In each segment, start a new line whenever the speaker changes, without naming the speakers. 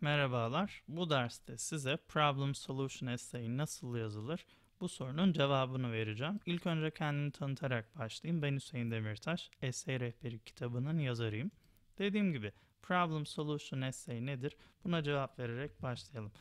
Merhabalar. Bu derste size Problem Solution Essay nasıl yazılır? Bu sorunun cevabını vereceğim. İlk önce kendimi tanıtarak başlayayım. Ben Hüseyin Demirtaş, Essay Rehberi kitabının yazarıyım. Dediğim gibi Problem Solution Essay nedir? Buna cevap vererek başlayalım.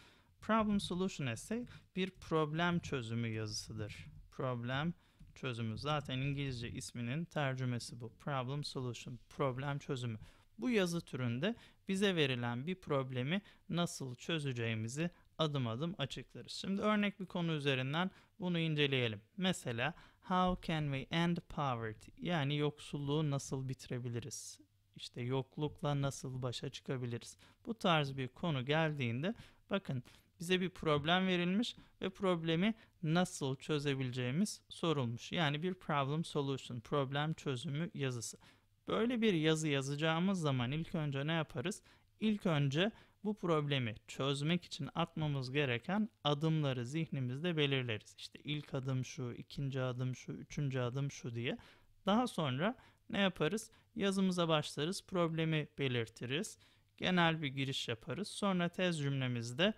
Problem Solution Essay bir problem çözümü yazısıdır. Problem çözümü zaten İngilizce isminin tercümesi bu. Problem Solution, problem çözümü. Bu yazı türünde bize verilen bir problemi nasıl çözeceğimizi adım adım açıklarız. Şimdi örnek bir konu üzerinden bunu inceleyelim. Mesela how can we end poverty? Yani yoksulluğu nasıl bitirebiliriz? İşte yoklukla nasıl başa çıkabiliriz? Bu tarz bir konu geldiğinde bakın bize bir problem verilmiş ve problemi nasıl çözebileceğimiz sorulmuş. Yani bir problem solution, problem çözümü yazısı. Böyle bir yazı yazacağımız zaman ilk önce ne yaparız? İlk önce bu problemi çözmek için atmamız gereken adımları zihnimizde belirleriz. İşte ilk adım şu, ikinci adım şu, üçüncü adım şu diye. Daha sonra ne yaparız? Yazımıza başlarız, problemi belirtiriz, genel bir giriş yaparız. Sonra tez cümlemizde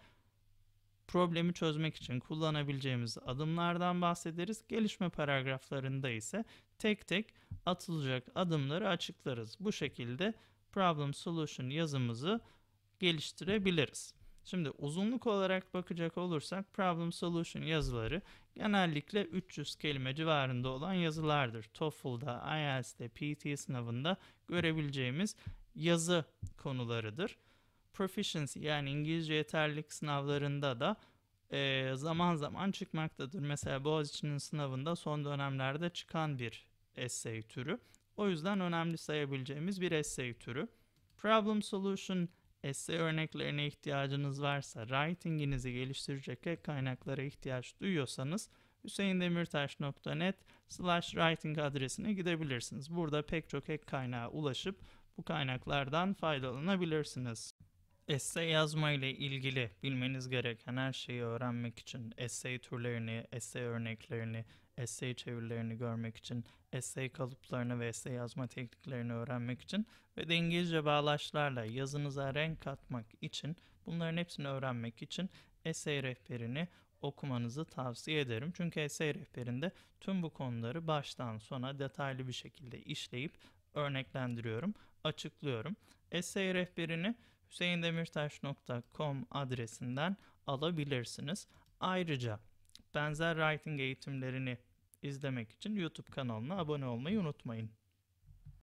problemi çözmek için kullanabileceğimiz adımlardan bahsederiz. Gelişme paragraflarında ise tek tek atılacak adımları açıklarız. Bu şekilde problem solution yazımızı geliştirebiliriz. Şimdi uzunluk olarak bakacak olursak problem solution yazıları genellikle 300 kelime civarında olan yazılardır. TOEFL'da, IELTS'de, PT sınavında görebileceğimiz yazı konularıdır proficiency yani İngilizce yeterlilik sınavlarında da e, zaman zaman çıkmaktadır. Mesela Boğaziçi'nin sınavında son dönemlerde çıkan bir essay türü. O yüzden önemli sayabileceğimiz bir essay türü. Problem solution essay örneklerine ihtiyacınız varsa, writing'inizi geliştirecek ek kaynaklara ihtiyaç duyuyorsanız hüseyindemirtaş.net slash writing adresine gidebilirsiniz. Burada pek çok ek kaynağa ulaşıp bu kaynaklardan faydalanabilirsiniz. Essay yazma ile ilgili bilmeniz gereken her şeyi öğrenmek için essay türlerini, essay örneklerini, essay çevirilerini görmek için, essay kalıplarını ve essay yazma tekniklerini öğrenmek için ve de İngilizce bağlaçlarla yazınıza renk katmak için bunların hepsini öğrenmek için essay rehberini okumanızı tavsiye ederim. Çünkü essay rehberinde tüm bu konuları baştan sona detaylı bir şekilde işleyip örneklendiriyorum, açıklıyorum. Essay rehberini hüseyindemirtaş.com adresinden alabilirsiniz. Ayrıca benzer writing eğitimlerini izlemek için YouTube kanalına abone olmayı unutmayın.